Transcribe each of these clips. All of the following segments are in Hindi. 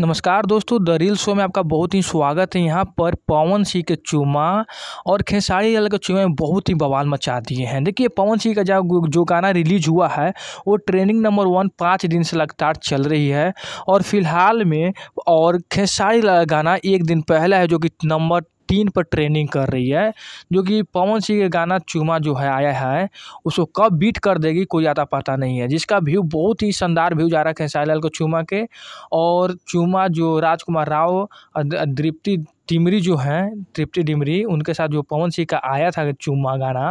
नमस्कार दोस्तों द रील शो में आपका बहुत ही स्वागत है यहाँ पर पवन सिंह के चूमा और खेसारी लाल के चूमा बहुत ही बवाल मचा दिए हैं देखिए पवन सिंह का जब जो गाना रिलीज हुआ है वो ट्रेनिंग नंबर वन पाँच दिन से लगातार चल रही है और फिलहाल में और खेसारी लाल गाना एक दिन पहला है जो कि नंबर तीन पर ट्रेनिंग कर रही है जो कि पवन सिंह का गाना चूमा जो है आया है उसको कब बीट कर देगी कोई आता पता नहीं है जिसका व्यू बहुत ही शानदार व्यू जा रहा है खेसारी लाल को चूमा के और चूमा जो राजकुमार राव दृप्ति डिमरी जो हैं तृप्ति डिमरी उनके साथ जो पवन सिंह का आया था चुमा गाना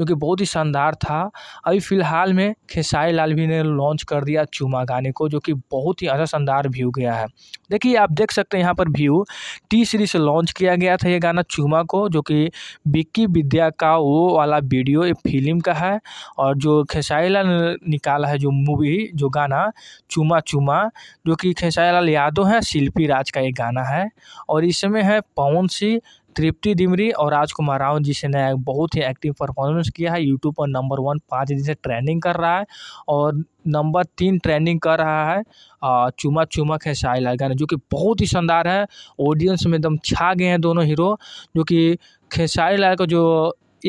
जो कि बहुत ही शानदार था अभी फ़िलहाल में खेसाई लाल भी ने लॉन्च कर दिया चुमा गाने को जो कि बहुत ही अच्छा शानदार व्यू गया है देखिए आप देख सकते हैं यहाँ पर व्यू टी सीरीज से लॉन्च किया गया था ये गाना चूमा को जो कि विक्की विद्या का वो वाला वीडियो एक फिल्म का है और जो लाल निकाला है जो मूवी जो गाना चूमा चूमा जो कि खेसाई लाल यादव है शिल्पी राज का एक गाना है और इसमें है पवन सिंह तृप्ति डिमरी और राजकुमार राव जिसने बहुत ही एक्टिव परफॉर्मेंस किया है यूट्यूब पर नंबर वन पाँच दिन से ट्रेंडिंग कर रहा है और नंबर तीन ट्रेंडिंग कर रहा है चुमा चुमक है लाल गाना जो कि बहुत ही शानदार है ऑडियंस में एकदम छा गए हैं दोनों हीरो जो कि खेसारी लाल का जो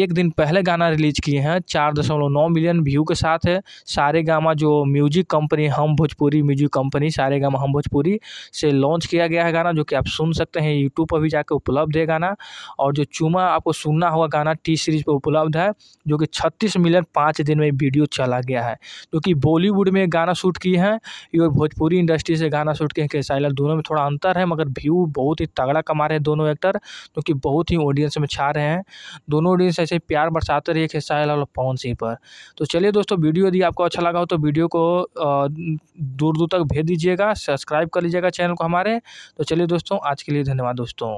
एक दिन पहले गाना रिलीज किए हैं चार दशमलव नौ मिलियन व्यू के साथ है सारे गामा जो म्यूजिक कंपनी हम Bhojpuri music company Saregama हम भोजपुरी से लॉन्च किया गया है गाना जो कि आप सुन सकते हैं यूट्यूब पर भी जाकर उपलब्ध है गाना और जो चुमा आपको सुनना होगा गाना टी सीरीज पर उपलब्ध है जो कि छत्तीस मिलियन पाँच दिन में वीडियो चला गया है जो कि बॉलीवुड में गाना शूट किए हैं ये भोजपुरी इंडस्ट्री से गाना शूट किए हैं केसाइलर दोनों में थोड़ा अंतर है मगर व्यू बहुत ही तगड़ा कमा रहे हैं दोनों एक्टर जो कि बहुत ही ऑडियंस में छा रहे हैं दोनों ऑडियंस ऐसे ही प्यार बरसाते रहिए खिस्सा है पवन सिंह पर तो चलिए दोस्तों वीडियो यदि आपको अच्छा लगा हो तो वीडियो को दूर दूर तक भेज दीजिएगा सब्सक्राइब कर लीजिएगा चैनल को हमारे तो चलिए दोस्तों आज के लिए धन्यवाद दोस्तों